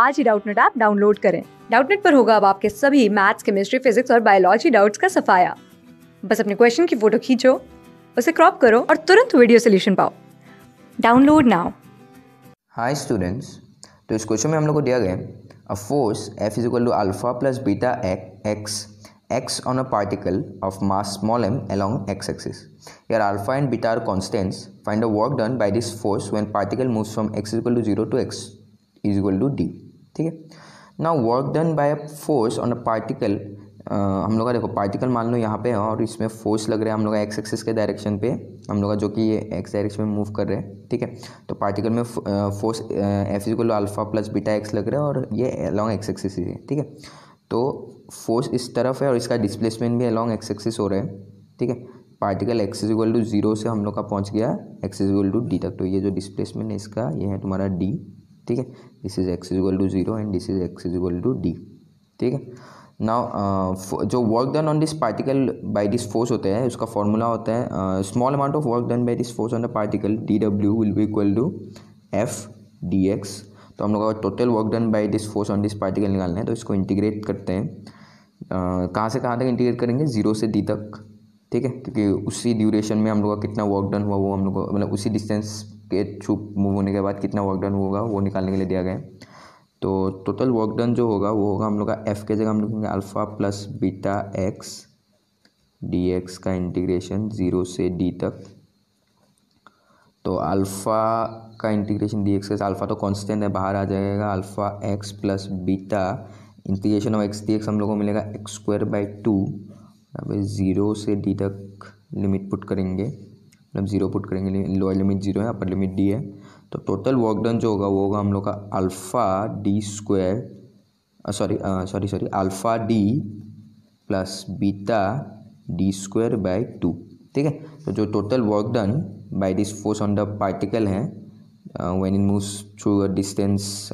आज ही Doubtnut app download करें डाउटनेट पर होगा अब आपके सभी मैथ्स केमिस्ट्री फिजिक्स और बायोलॉजी डाउट्स का सफाया बस अपने क्वेश्चन की फोटो खींचो उसे क्रॉप करो और तुरंत वीडियो सोल्यूशन पाओ डाउनलोड नाउ हाय स्टूडेंट्स तो इस क्वेश्चन में हम लोग को दिया गया a force F is equal to alpha plus beta x x on a particle of mass small m along x axis यार alpha and beta are constants find a work done by this force when particle moves from x is equal to 0 to x is equal to d. ठीक है ना work done by force on a particle हम लोग का देखो particle मान लो यहाँ पे है और इसमें फोर्स लग रहा है हम लोग का एक्स एक्सिस के डायरेक्शन पे हम लोग का जो कि ये एक्स डायरेक्शन में मूव कर रहे हैं ठीक है तो पार्टिकल में force F equal alpha plus beta x लग रहा है और ये अलॉन्ग एक्स एक्सिस है ठीक है तो फोर्स इस तरफ है और इसका डिस्प्लेसमेंट भी अलॉन्ग एक्स एक्सिस हो रहा है ठीक है particle x is equal to zero से हम लोग का पहुँच गया x is equal to d तक तो ये जो डिस्प्लेसमेंट है इसका ये है तुम्हारा डी ठीक है this is x equal to zero and this is x equal to d ठीक है नाउ uh, जो work done on this particle by this force होता है उसका फॉर्मूला होता है small amount of work done by this force on the particle d W will be equal to F d x तो हम लोग का total work done by this force on this particle निकालना है तो इसको इंटीग्रेट करते हैं uh, कहाँ से कहाँ तक इंटीग्रेट करेंगे जीरो से डी तक ठीक है क्योंकि उसी ड्यूरेशन में हम लोग का कितना वर्क डन हुआ वो हम लोग मतलब उसी डिस्टेंस के थ्रू मूव होने के बाद कितना वर्क डन होगा वो निकालने के लिए दिया गया है तो टोटल वर्क डन जो होगा वो होगा हम लोग का एफ के जगह हम लोग alpha plus beta x d x का इंटीग्रेशन ज़ीरो से डी तक तो अल्फ़ा का इंटीग्रेशन डी एक्स अल्फ़ा तो कांस्टेंट है बाहर आ जाएगा alpha x plus beta integration of x d x हम लोग को मिलेगा x square by two zero से डी तक लिमिट पुट करेंगे अब जीरो पुट करेंगे लोअर लिमिट जीरो है अपर लिमिट डी है तो टोटल वर्क डन जो होगा वो होगा हम लोग का alpha d square sorry sorry sorry alpha d plus beta d square by two ठीक है तो जो total work done by this force on the particle है when in moves through a distance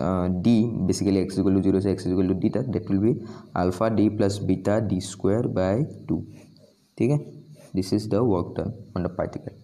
d basically x equal to zero से x equal to d तक that will be alpha d plus beta d square by two ठीक है this is the work done on the particle